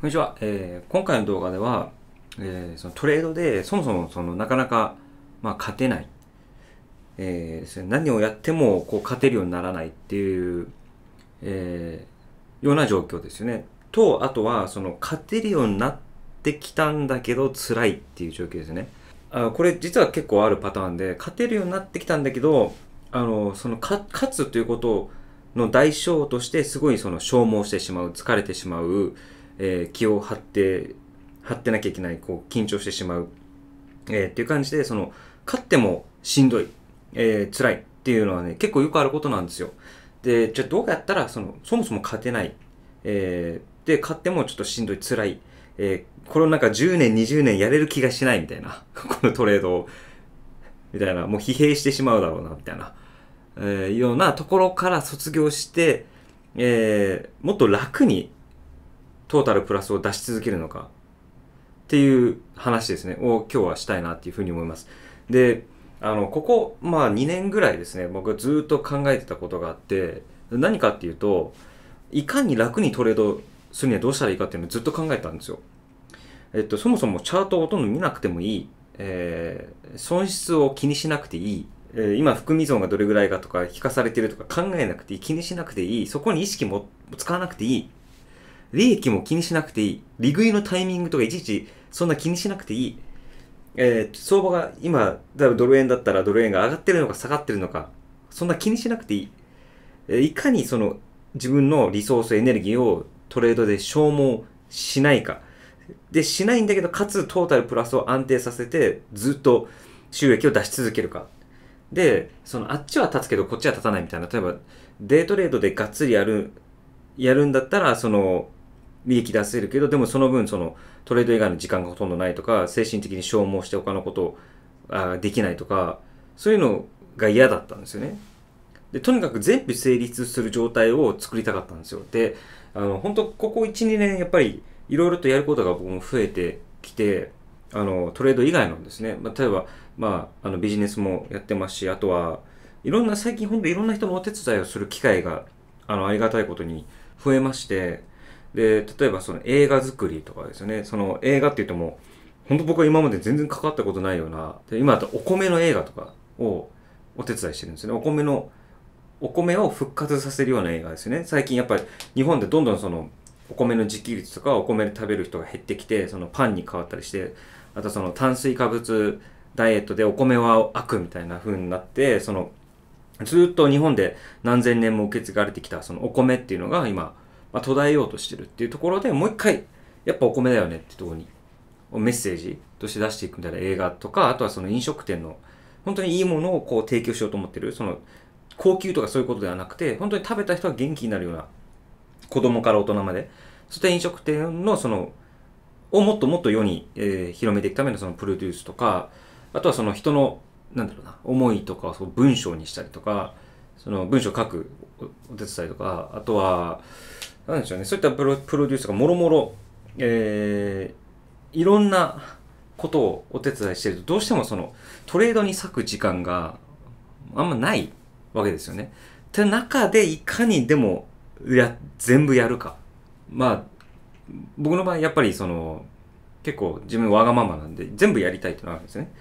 こんにちは、えー、今回の動画では、えー、そのトレードでそもそもそのなかなか、まあ、勝てない、えー、何をやってもこう勝てるようにならないっていう、えー、ような状況ですよね。とあとはその勝てるようになってきたんだけど辛いっていう状況ですね。あこれ実は結構あるパターンで勝てるようになってきたんだけどあのその勝つということの代償としてすごいその消耗してしまう疲れてしまうえー、気を張って、張ってなきゃいけない、こう、緊張してしまう。えー、っていう感じで、その、勝ってもしんどい、えー、辛いっていうのはね、結構よくあることなんですよ。で、じゃあどうやったら、その、そもそも勝てない、えー、で、勝ってもちょっとしんどい、辛い、えー、このなんか10年、20年やれる気がしないみたいな、このトレードを、みたいな、もう疲弊してしまうだろうな、みたいな、えー、ようなところから卒業して、えー、もっと楽に、トータルプラスを出し続けるのかっていう話ですねを今日はしたいなっていうふうに思いますであのここまあ2年ぐらいですね僕ずっと考えてたことがあって何かっていうといかに楽にトレードするにはどうしたらいいかっていうのをずっと考えたんですよえっとそもそもチャートをほとんど見なくてもいい、えー、損失を気にしなくていい今含み損がどれぐらいかとか引かされてるとか考えなくていい気にしなくていいそこに意識も使わなくていい利益も気にしなくていい。利食いのタイミングとかいちいちそんな気にしなくていい。えー、相場が今、だドル円だったらドル円が上がってるのか下がってるのか、そんな気にしなくていい。えー、いかにその自分のリソース、エネルギーをトレードで消耗しないか。で、しないんだけど、かつトータルプラスを安定させて、ずっと収益を出し続けるか。で、そのあっちは立つけど、こっちは立たないみたいな。例えば、デイトレードでがっつりやる、やるんだったら、その、利益出せるけど、でもその分そのトレード以外の時間がほとんどないとか、精神的に消耗して他のことあできないとか、そういうのが嫌だったんですよね。で、とにかく全部成立する状態を作りたかったんですよ。で、あの、本当ここ1、2年やっぱりいろいろとやることが僕も増えてきて、あの、トレード以外のですね、まあ、例えば、まあ、あの、ビジネスもやってますし、あとは、いろんな、最近ほんといろんな人のお手伝いをする機会が、あの、ありがたいことに増えまして、で、例えばその映画作りとかですよね。その映画って言っても、本当僕は今まで全然関わったことないような、今だとお米の映画とかをお手伝いしてるんですよね。お米の、お米を復活させるような映画ですよね。最近やっぱり日本でどんどんそのお米の自給率とかお米で食べる人が減ってきて、そのパンに変わったりして、あとその炭水化物ダイエットでお米は悪みたいな風になって、そのずっと日本で何千年も受け継がれてきたそのお米っていうのが今まあ、途絶えようとしてるっていうところでもう一回、やっぱお米だよねってところに、メッセージとして出していくみたいな映画とか、あとはその飲食店の、本当にいいものをこう提供しようと思ってる、その、高級とかそういうことではなくて、本当に食べた人が元気になるような、子供から大人まで、そして飲食店のその、をもっともっと世に、えー、広めていくためのそのプロデュースとか、あとはその人の、なんだろうな、思いとかをその文章にしたりとか、その文章を書くお手伝いとか、あとは、なんでしょうね、そういったプロプロデュースがもろもろ、えー、いろんなことをお手伝いしてると、どうしてもそのトレードに割く時間があんまないわけですよね。って中でいかにでもや全部やるか。まあ、僕の場合やっぱりその結構自分わがままなんで全部やりたいってながあるんですね。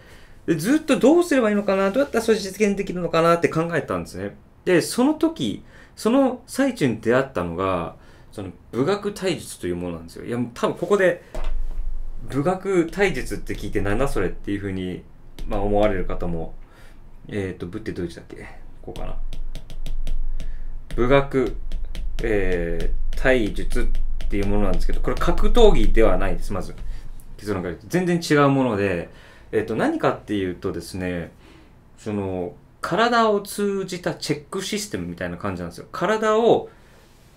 でずっとどうすればいいのかな、どうやったらそれ実現できるのかなって考えたんですね。で、その時、その最中に出会ったのが、その武学体術というものなんですよ。いや、多分ここで、武学体術って聞いてなんだそれっていうふうに、まあ、思われる方も、えっ、ー、と、武ってどういう字だっけこうかな。武学、えー、体術っていうものなんですけど、これ格闘技ではないです、まず。結論から言うと。全然違うもので、えっ、ー、と、何かっていうとですね、その、体を通じたチェックシステムみたいな感じなんですよ。体を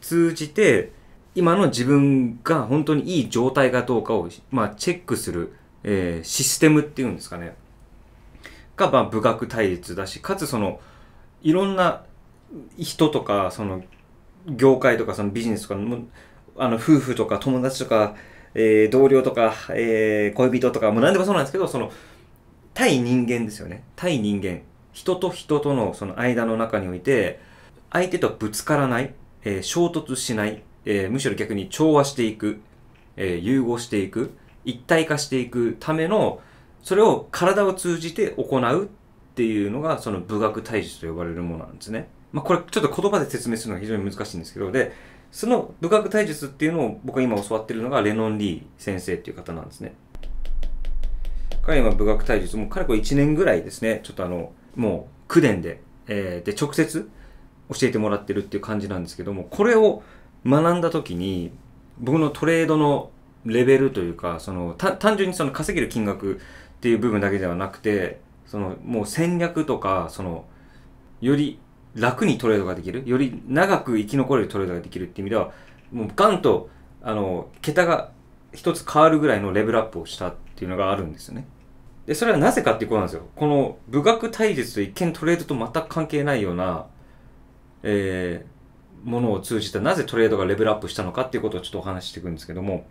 通じて今の自分が本当にいい状態かどうかを、まあ、チェックする、えー、システムっていうんですかねが、まあ、部学対立だしかつそのいろんな人とかその業界とかそのビジネスとかあの夫婦とか友達とか、えー、同僚とか、えー、恋人とかもう何でもそうなんですけどその対人間ですよね対人間人と人とのその間の中において相手とぶつからないえー、衝突しない、えー、むしろ逆に調和していく、えー、融合していく、一体化していくための、それを体を通じて行うっていうのが、その武学体術と呼ばれるものなんですね。まあ、これちょっと言葉で説明するのが非常に難しいんですけど、で、その武学体術っていうのを僕が今教わってるのがレノン・リー先生っていう方なんですね。彼は武学体術、もう彼これ1年ぐらいですね、ちょっとあの、もう、口伝で、えー、で、直接、教えてもらってるっていう感じなんですけども、これを学んだ時に、僕のトレードのレベルというか、その、単純にその稼げる金額っていう部分だけではなくて、その、もう戦略とか、その、より楽にトレードができる、より長く生き残れるトレードができるっていう意味では、もうガンと、あの、桁が一つ変わるぐらいのレベルアップをしたっていうのがあるんですよね。で、それはなぜかっていうことなんですよ。この、部学対立と一見トレードと全く関係ないような、えー、ものを通じてなぜトレードがレベルアップしたのかっていうことをちょっとお話ししていくんですけども、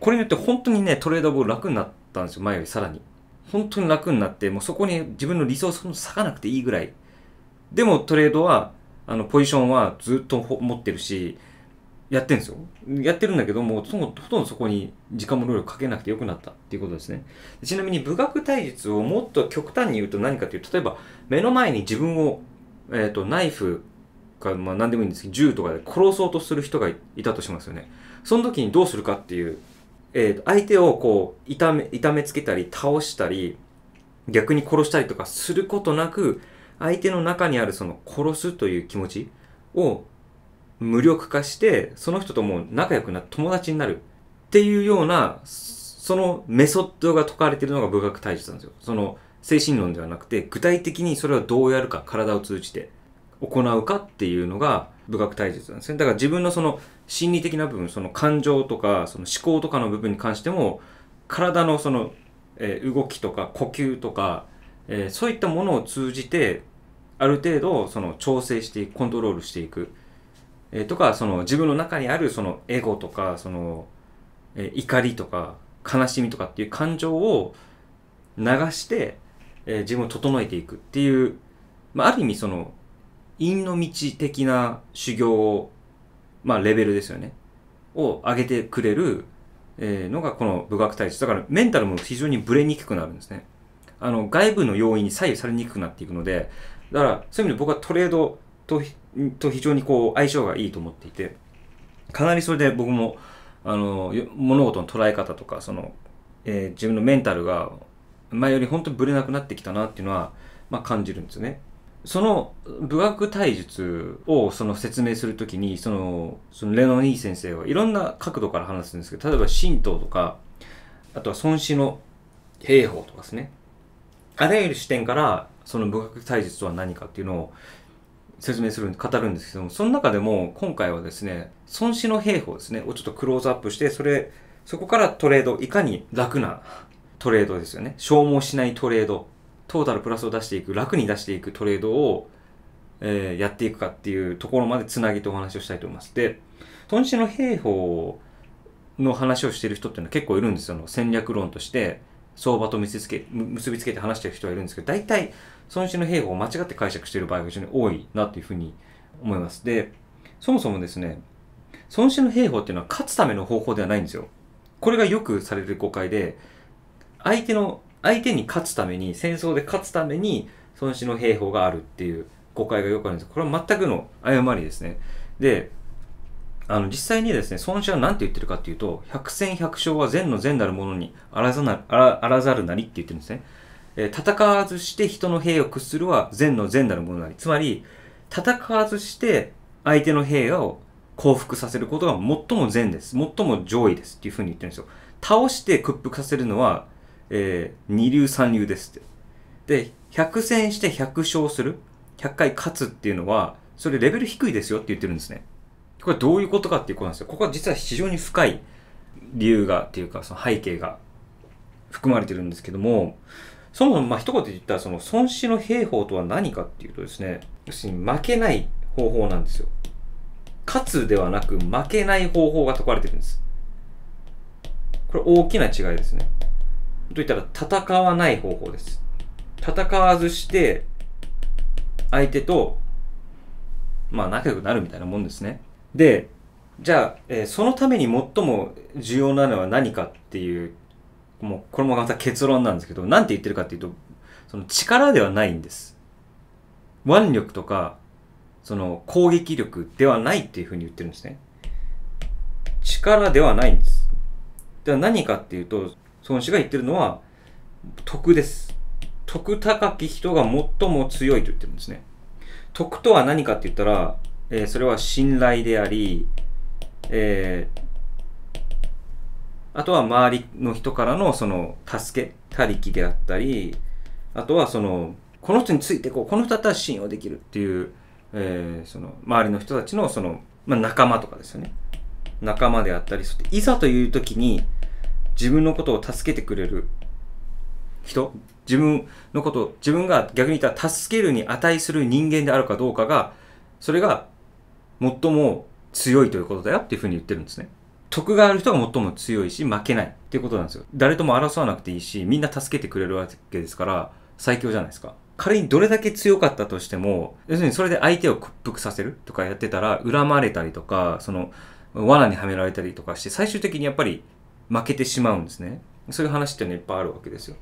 これによって本当にね、トレードル楽になったんですよ、前よりさらに。本当に楽になって、もうそこに自分の理想を割かなくていいぐらい。でもトレードは、あの、ポジションはずっと持ってるし、やってるんですよ。やってるんだけども、ほとんどそこに時間も労力かけなくてよくなったっていうことですね。ちなみに部学体術をもっと極端に言うと何かというと、例えば目の前に自分を、えっ、ー、と、ナイフか、まあ、何でもいいんですけど、銃とかで殺そうとする人がいたとしますよね。その時にどうするかっていう、えー、相手をこう、痛め、痛めつけたり、倒したり、逆に殺したりとかすることなく、相手の中にあるその殺すという気持ちを無力化して、その人ともう仲良くな、友達になるっていうような、そのメソッドが解かれているのが武学体術なんですよ。その精神論ではなくて、具体的にそれはどうやるか、体を通じて。行うかっていうのが部学体術なんですね。だから自分のその心理的な部分、その感情とか、その思考とかの部分に関しても、体のその、えー、動きとか呼吸とか、えー、そういったものを通じて、ある程度その調整していく、コントロールしていく。えー、とか、その自分の中にあるそのエゴとか、その、え怒りとか悲しみとかっていう感情を流して、え自分を整えていくっていう、まあ、ある意味その陰の道的な修行を、まあ、レベルですよね。を上げてくれる、えー、のがこの武学体質。だからメンタルも非常にブレにくくなるんですね。あの、外部の要因に左右されにくくなっていくので、だからそういう意味で僕はトレードとと非常にこう相性がいいと思っていて、かなりそれで僕も、あの、物事の捉え方とか、その、えー、自分のメンタルが前より本当にブレなくなってきたなっていうのは、まあ、感じるんですよね。その武学体術をその説明するときにそのそのレノニー先生はいろんな角度から話すんですけど例えば神道とかあとは孫子の兵法とかですねあらゆる視点からその武学体術とは何かっていうのを説明する語るんですけどもその中でも今回はですね孫子の兵法ですねをちょっとクローズアップしてそれそこからトレードいかに楽なトレードですよね消耗しないトレードトータルプラスを出していく、楽に出していくトレードを、えー、やっていくかっていうところまでつなげてお話をしたいと思います。で、トンチの兵法の話をしてる人っていうのは結構いるんですよ。戦略論として、相場と結びつけ結びつけて話してる人はいるんですけど、大体、損失の兵法を間違って解釈している場合が非常に多いなというふうに思います。で、そもそもですね、損失の兵法っていうのは勝つための方法ではないんですよ。これがよくされる誤解で、相手の相手に勝つために戦争で勝つために孫子の兵法があるっていう誤解がよくあるんですこれは全くの誤りですねであの実際にですね孫子は何て言ってるかっていうと百戦百勝は善の善なるものにあらざなあらざるなりって言ってるんですね、えー、戦わずして人の兵を屈するは善の善なるものなりつまり戦わずして相手の兵を降伏させることが最も善です最も上位ですっていうふうに言ってるんですよ倒して屈服させるのはえー、二流三流ですって。で、百戦して百勝する、百回勝つっていうのは、それレベル低いですよって言ってるんですね。これどういうことかっていうことなんですよ。ここは実は非常に深い理由がっていうか、その背景が含まれてるんですけども、そもそもまあ一言で言ったら、その孫子の兵法とは何かっていうとですね、要するに負けない方法なんですよ。勝つではなく負けない方法が解かれてるんです。これ大きな違いですね。と言ったら戦わない方法です。戦わずして、相手と、まあ仲良くなるみたいなもんですね。で、じゃあ、えー、そのために最も重要なのは何かっていう、もうこれもまた結論なんですけど、なんて言ってるかっていうと、その力ではないんです。腕力とか、その攻撃力ではないっていうふうに言ってるんですね。力ではないんです。では何かっていうと、孫子が言ってるのは、徳です。徳高き人が最も強いと言ってるんですね。徳とは何かって言ったら、えー、それは信頼であり、えー、あとは周りの人からのその助け、他力であったり、あとはその、この人についてこう、この人だったら信用できるっていう、えー、その周りの人たちのその、まあ、仲間とかですよね。仲間であったり、そしていざという時に自分のことを助けてくれる人自分のこと、自分が逆に言ったら助けるに値する人間であるかどうかが、それが最も強いということだよっていうふうに言ってるんですね。徳がある人が最も強いし、負けないっていうことなんですよ。誰とも争わなくていいし、みんな助けてくれるわけですから、最強じゃないですか。仮にどれだけ強かったとしても、要するにそれで相手を屈服させるとかやってたら、恨まれたりとか、その、罠にはめられたりとかして、最終的にやっぱり負けてしまうんですね。そういう話っていうのはいっぱいあるわけですよ。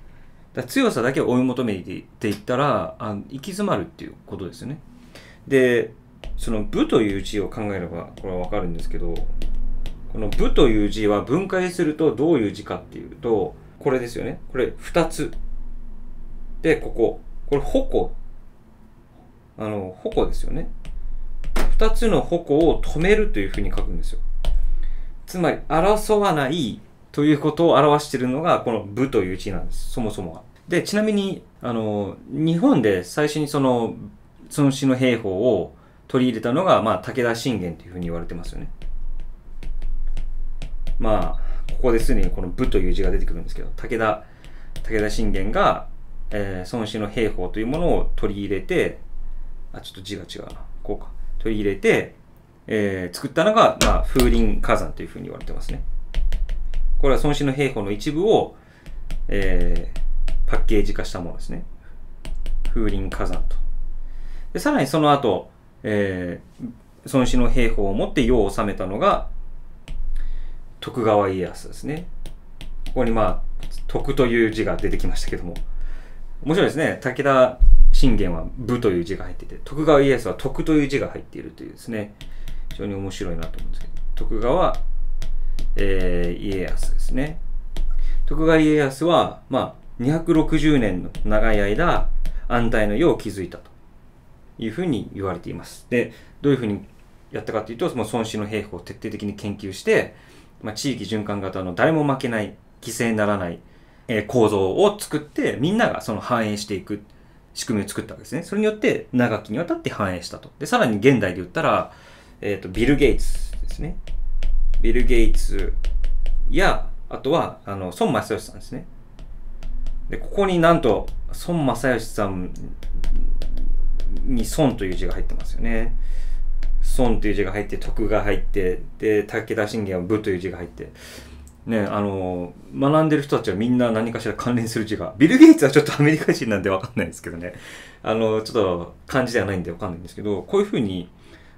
だ強さだけを追い求めていったらあ行き詰まるっていうことですよね。でその「部」という字を考えればこれは分かるんですけどこの「部」という字は分解するとどういう字かっていうとこれですよね。これ2つ。でここ。これ「矛」。あの「矛」ですよね。2つの矛を止めるというふうに書くんですよ。つまり争わないということを表しているのが、この部という字なんです。そもそもは。で、ちなみに、あの、日本で最初にその、孫子の兵法を取り入れたのが、まあ、武田信玄というふうに言われてますよね。まあ、ここですでにこの部という字が出てくるんですけど、武田、武田信玄が、えー、孫子の兵法というものを取り入れて、あ、ちょっと字が違うな。こうか。取り入れて、えー、作ったのが、まあ、風林火山というふうに言われてますね。これは孫子の兵法の一部を、えー、パッケージ化したものですね。風林火山と。でさらにその後、えー、孫子の兵法を持って世を治めたのが、徳川家康ですね。ここにまあ、徳という字が出てきましたけども。面白いですね。武田信玄は武という字が入っていて、徳川家康は徳という字が入っているというですね、非常に面白いなと思うんですけど、徳川えー、家康ですね。徳川家康は、まあ、260年の長い間、安泰の世を築いたというふうに言われています。で、どういうふうにやったかというと、その孫子の兵法を徹底的に研究して、まあ、地域循環型の誰も負けない、犠牲にならない、えー、構造を作って、みんながその繁栄していく仕組みを作ったわけですね。それによって長きにわたって繁栄したと。で、さらに現代で言ったら、えっ、ー、と、ビル・ゲイツですね。ビル・ゲイツや、あとは、あの、孫正義さんですね。で、ここになんと、孫正義さんに孫という字が入ってますよね。孫という字が入って、徳が入って、で、武田信玄は武という字が入って。ね、あの、学んでる人たちはみんな何かしら関連する字が。ビル・ゲイツはちょっとアメリカ人なんでわかんないんですけどね。あの、ちょっと漢字ではないんでわかんないんですけど、こういうふうに、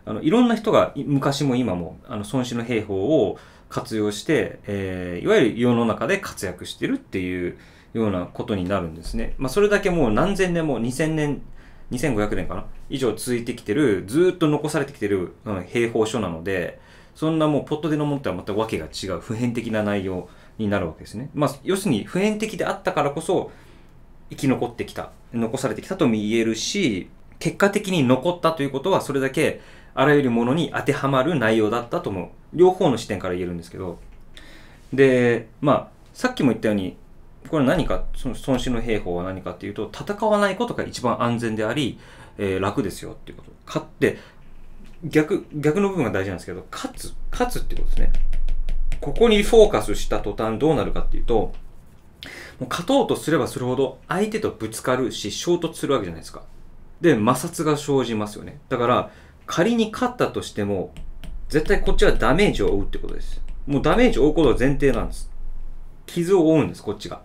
あのいろんな人が昔も今もあの孫子の兵法を活用して、えー、いわゆる世の中で活躍してるっていうようなことになるんですね。まあ、それだけもう何千年も2000年2500年かな以上続いてきてるずっと残されてきてる、うん、兵法書なのでそんなもうポットでのものとはまた訳が違う普遍的な内容になるわけですね。まあ、要するに普遍的であったからこそ生き残ってきた残されてきたとも言えるし結果的に残ったということはそれだけあらゆるものに当てはまる内容だったとも、両方の視点から言えるんですけど、で、まあ、さっきも言ったように、これ何か、その孫子の兵法は何かっていうと、戦わないことが一番安全であり、えー、楽ですよっていうこと。勝って、逆、逆の部分が大事なんですけど、勝つ、勝つってことですね。ここにフォーカスした途端どうなるかっていうと、もう勝とうとすればするほど相手とぶつかるし衝突するわけじゃないですか。で、摩擦が生じますよね。だから、仮に勝ったとしても、絶対こっちはダメージを負うってことです。もうダメージを負うことが前提なんです。傷を負うんです、こっちが。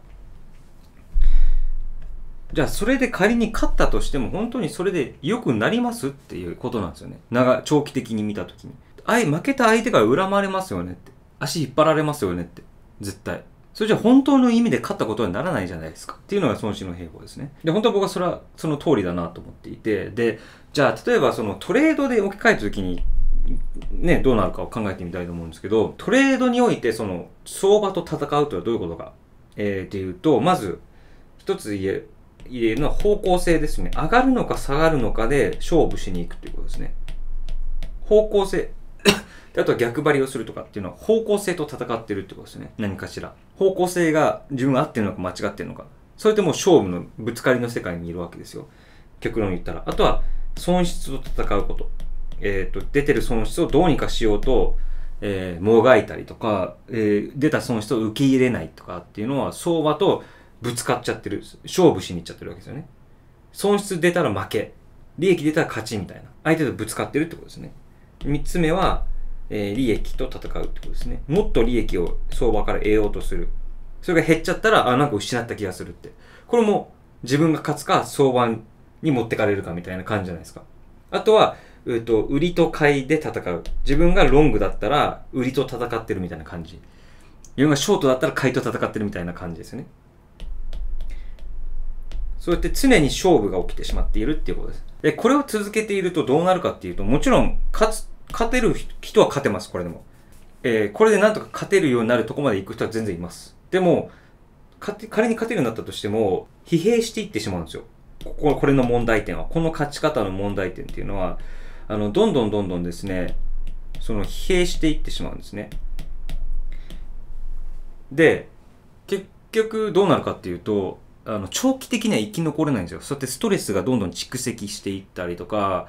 じゃあ、それで仮に勝ったとしても、本当にそれで良くなりますっていうことなんですよね。長、長期的に見たときに。あい、負けた相手が恨まれますよねって。足引っ張られますよねって。絶対。それじゃ本当の意味で勝ったことにならないじゃないですか。っていうのが孫子の兵法ですね。で、本当は僕はそれはその通りだなと思っていて、で、じゃあ、例えばそのトレードで置き換えた時に、ね、どうなるかを考えてみたいと思うんですけど、トレードにおいてその相場と戦うとはどういうことか、えー、っていうと、まず、一つ言え、言えるのは方向性ですね。上がるのか下がるのかで勝負しに行くということですね。方向性。あとは逆張りをするとかっていうのは方向性と戦ってるってことですね。何かしら。方向性が自分が合ってるのか間違ってるのか。それってもう勝負のぶつかりの世界にいるわけですよ。極論言ったら。あとは損失と戦うこと。えっ、ー、と、出てる損失をどうにかしようと、えー、もがいたりとか、えー、出た損失を受け入れないとかっていうのは、相場とぶつかっちゃってる、勝負しに行っちゃってるわけですよね。損失出たら負け。利益出たら勝ちみたいな。相手とぶつかってるってことですね。三つ目は、えー、利益と戦うってことですね。もっと利益を相場から得ようとする。それが減っちゃったら、あ、なんか失った気がするって。これも自分が勝つか相場に持ってかれるかみたいな感じじゃないですか。あとは、えっと、売りと買いで戦う。自分がロングだったら、売りと戦ってるみたいな感じ。自分がショートだったら買いと戦ってるみたいな感じですよね。そうやって常に勝負が起きてしまっているっていうことです。で、これを続けているとどうなるかっていうと、もちろん、勝つ、勝てる人は勝てます、これでも。えー、これでなんとか勝てるようになるとこまで行く人は全然います。でも、仮に勝てるようになったとしても、疲弊していってしまうんですよ。ここ、これの問題点は、この勝ち方の問題点っていうのは、あの、どんどんどんどんですね、その疲弊していってしまうんですね。で、結局どうなるかっていうと、あの長期的には生き残れないんですよ。そうやってストレスがどんどん蓄積していったりとか、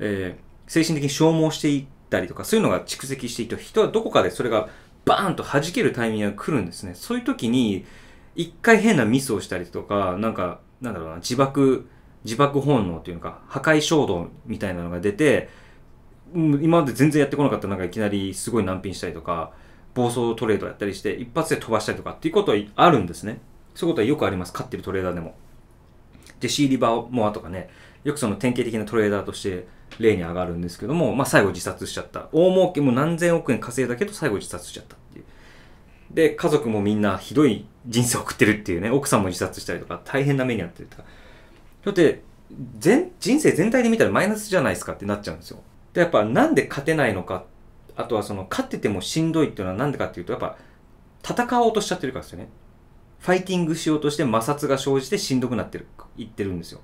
えー、精神的に消耗していったりとか、そういうのが蓄積していくと、人はどこかでそれがバーンと弾けるタイミングが来るんですね。そういう時に、一回変なミスをしたりとか、なんかなんだろうな、自爆、自爆本能というか、破壊衝動みたいなのが出て、今まで全然やってこなかったなんかいきなりすごい難品したりとか、暴走トレードやったりして、一発で飛ばしたりとかっていうことはあるんですね。そういうことはよくあります。勝ってるトレーダーでも。で、シーリバーモアとかね、よくその典型的なトレーダーとして例に上がるんですけども、まあ最後自殺しちゃった。大儲けも何千億円稼いだけど最後自殺しちゃったっていう。で、家族もみんなひどい人生を送ってるっていうね、奥さんも自殺したりとか、大変な目に遭ってるとか。だって、全、人生全体で見たらマイナスじゃないですかってなっちゃうんですよ。で、やっぱなんで勝てないのか、あとはその、勝っててもしんどいっていうのはなんでかっていうと、やっぱ、戦おうとしちゃってるからですよね。ファイティングしようとして摩擦が生じてしんどくなってる、言ってるんですよ。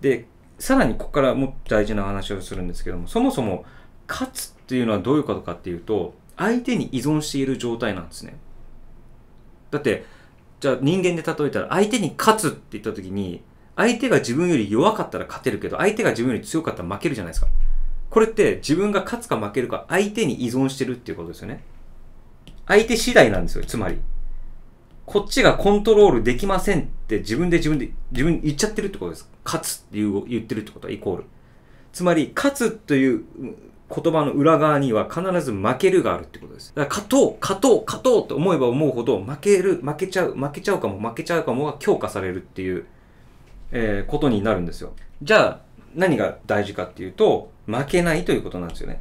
で、さらにここからもっと大事な話をするんですけども、そもそも、勝つっていうのはどういうことかっていうと、相手に依存している状態なんですね。だって、じゃあ人間で例えたら相手に勝つって言った時に相手が自分より弱かったら勝てるけど相手が自分より強かったら負けるじゃないですかこれって自分が勝つか負けるか相手に依存してるっていうことですよね相手次第なんですよつまりこっちがコントロールできませんって自分で自分で自分言っちゃってるってことです勝つって言ってるってことはイコールつまり勝つという言葉の裏側には必ず負けるがあるってことです。だから勝とう、勝とう、勝とうと思えば思うほど負ける、負けちゃう、負けちゃうかも、負けちゃうかもが強化されるっていう、えー、ことになるんですよ。じゃあ、何が大事かっていうと、負けないということなんですよね。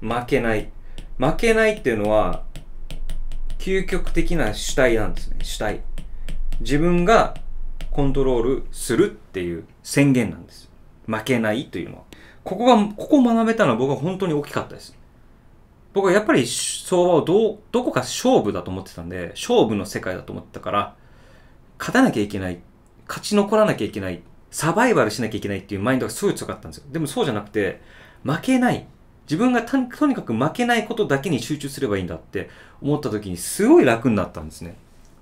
負けない。負けないっていうのは、究極的な主体なんですね。主体。自分がコントロールするっていう宣言なんです。負けないというのは。ここが、ここを学べたのは僕は本当に大きかったです。僕はやっぱり相場をどう、どこか勝負だと思ってたんで、勝負の世界だと思ってたから、勝たなきゃいけない、勝ち残らなきゃいけない、サバイバルしなきゃいけないっていうマインドがすごい強かったんですよ。でもそうじゃなくて、負けない。自分がとにかく負けないことだけに集中すればいいんだって思った時にすごい楽になったんですね。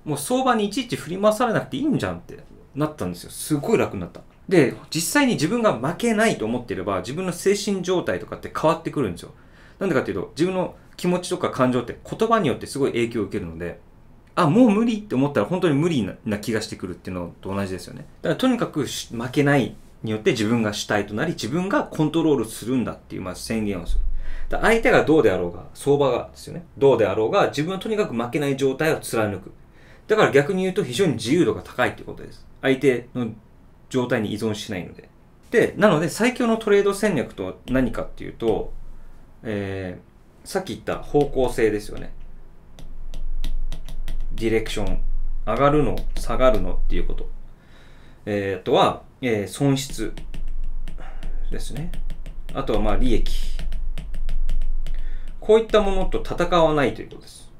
もう相場にいちいち振り回されなくていいんじゃんってなったんですよ。すごい楽になった。で、実際に自分が負けないと思っていれば、自分の精神状態とかって変わってくるんですよ。なんでかっていうと、自分の気持ちとか感情って言葉によってすごい影響を受けるので、あ、もう無理って思ったら本当に無理な気がしてくるっていうのと同じですよね。だからとにかく負けないによって自分が主体となり、自分がコントロールするんだっていうまず宣言をする。だ相手がどうであろうが、相場がですよね。どうであろうが、自分はとにかく負けない状態を貫く。だから逆に言うと非常に自由度が高いってことです。相手の状態に依存しないので。で、なので最強のトレード戦略とは何かっていうと、えー、さっき言った方向性ですよね。ディレクション。上がるの、下がるのっていうこと。えー、あとは、えー、損失ですね。あとは、まあ、利益。こういったものと戦わないということです。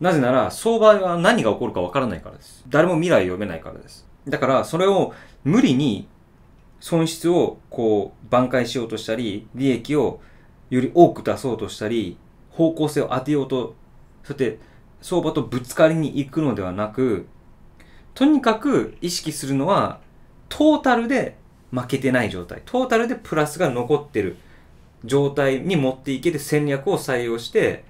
なぜなら、相場は何が起こるかわからないからです。誰も未来読めないからです。だからそれを無理に損失をこう挽回しようとしたり、利益をより多く出そうとしたり、方向性を当てようと、そうやって相場とぶつかりに行くのではなく、とにかく意識するのは、トータルで負けてない状態、トータルでプラスが残ってる状態に持っていける戦略を採用して、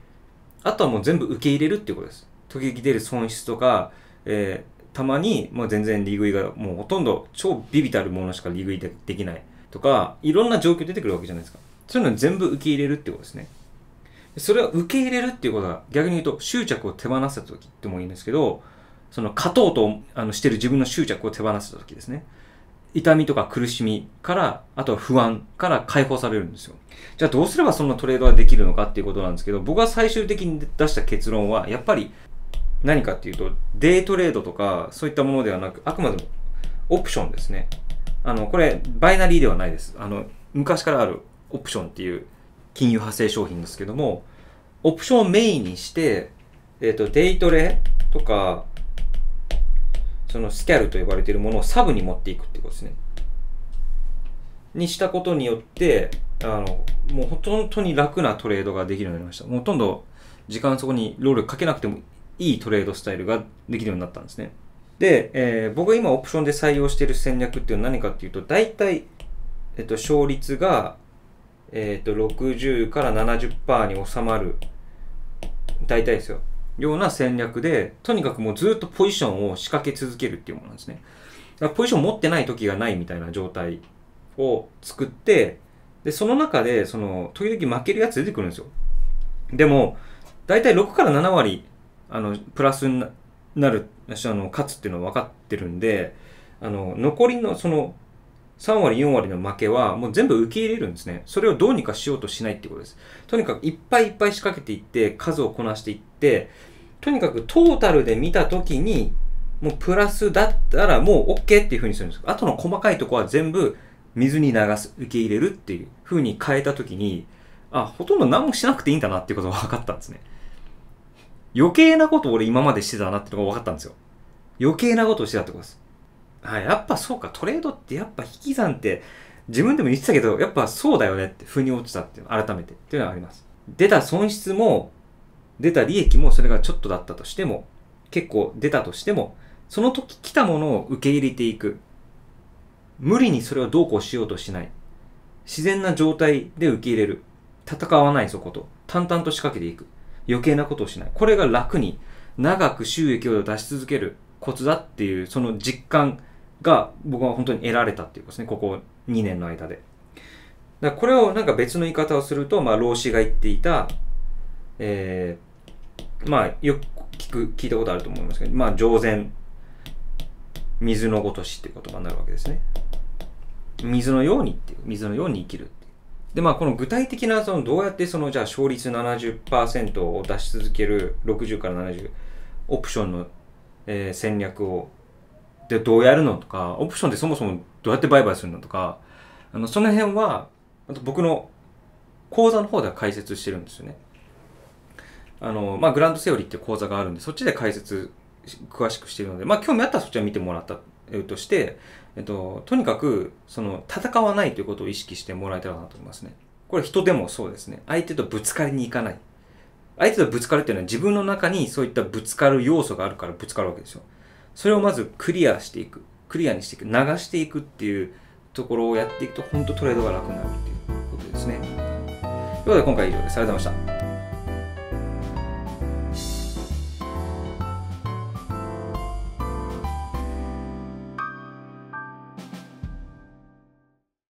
あとはもう全部受け入れるっていうことです。時々出る損失とか、えーたまに、まあ、全然リーグイがもうほとんど超ビビたるものしかリーグイでできないとかいろんな状況出てくるわけじゃないですかそういうの全部受け入れるってことですねそれは受け入れるっていうことは逆に言うと執着を手放せた時ってもいいんですけどその勝とうとあのしてる自分の執着を手放せた時ですね痛みとか苦しみから、あとは不安から解放されるんですよ。じゃあどうすればそんなトレードはできるのかっていうことなんですけど、僕が最終的に出した結論は、やっぱり何かっていうと、デイトレードとか、そういったものではなく、あくまでもオプションですね。あの、これ、バイナリーではないです。あの、昔からあるオプションっていう金融派生商品ですけども、オプションをメインにして、えっ、ー、と、デイトレとか、そのスキャルと呼ばれているものをサブに持っていくってことですね。にしたことによって、あの、もうほとんどに楽なトレードができるようになりました。もうほとんど時間そこにロールかけなくてもいいトレードスタイルができるようになったんですね。で、えー、僕が今オプションで採用している戦略っていうのは何かっていうと、大体、えっと、勝率が、えっと、60から70%に収まる、大体ですよ。ような戦略で、とにかくもうずっとポジションを仕掛け続けるっていうものなんですね。だからポジション持ってない時がないみたいな状態を作って、で、その中で、その、時々負けるやつ出てくるんですよ。でも、大体6から7割あのプラスになるあの勝つっていうのは分かってるんであの残りのその3割4割の負けはもう全部受け入れるんですねそれをどうにかしようとしないってことですとにかくいっぱいいっぱい仕掛けていって数をこなしていってとにかくトータルで見た時にもうプラスだったらもう OK っていう風にするんですあとの細かいとこは全部水に流す受け入れるっていう風に変えた時にあほとんど何もしなくていいんだなっていうことが分かったんですね余計なことを俺今までしてたなってのが分かったんですよ。余計なことをしてたってことです。はい、やっぱそうか、トレードってやっぱ引き算って自分でも言ってたけど、やっぱそうだよねって腑に落ちたっていう、改めてっていうのはあります。出た損失も、出た利益もそれがちょっとだったとしても、結構出たとしても、その時来たものを受け入れていく。無理にそれをどうこうしようとしない。自然な状態で受け入れる。戦わないそこと。淡々と仕掛けていく。余計なことをしない。これが楽に長く収益を出し続けるコツだっていう、その実感が僕は本当に得られたっていうことですね。ここ2年の間で。だこれをなんか別の言い方をすると、まあ、老子が言っていた、えー、まあ、よく聞く、聞いたことあると思いますけど、まあ、上善、水のごとしっていう言葉になるわけですね。水のようにっていう、水のように生きる。で、まあ、この具体的な、その、どうやってその、じゃあ、勝率70%を出し続ける60から70オプションの、えー、戦略を、で、どうやるのとか、オプションってそもそもどうやって売買するのとか、あの、その辺は、あと僕の講座の方では解説してるんですよね。あの、まあ、グランドセオリーっていう講座があるんで、そっちで解説詳しくしてるので、まあ、興味あったらそっちは見てもらったとして、えっと、とにかく、その、戦わないということを意識してもらえたらなと思いますね。これ人でもそうですね。相手とぶつかりに行かない。相手とぶつかるっていうのは自分の中にそういったぶつかる要素があるからぶつかるわけですよ。それをまずクリアしていく。クリアにしていく。流していくっていうところをやっていくと、本当トレードが楽になるっていうことですね。ということで今回以上です。ありがとうございました。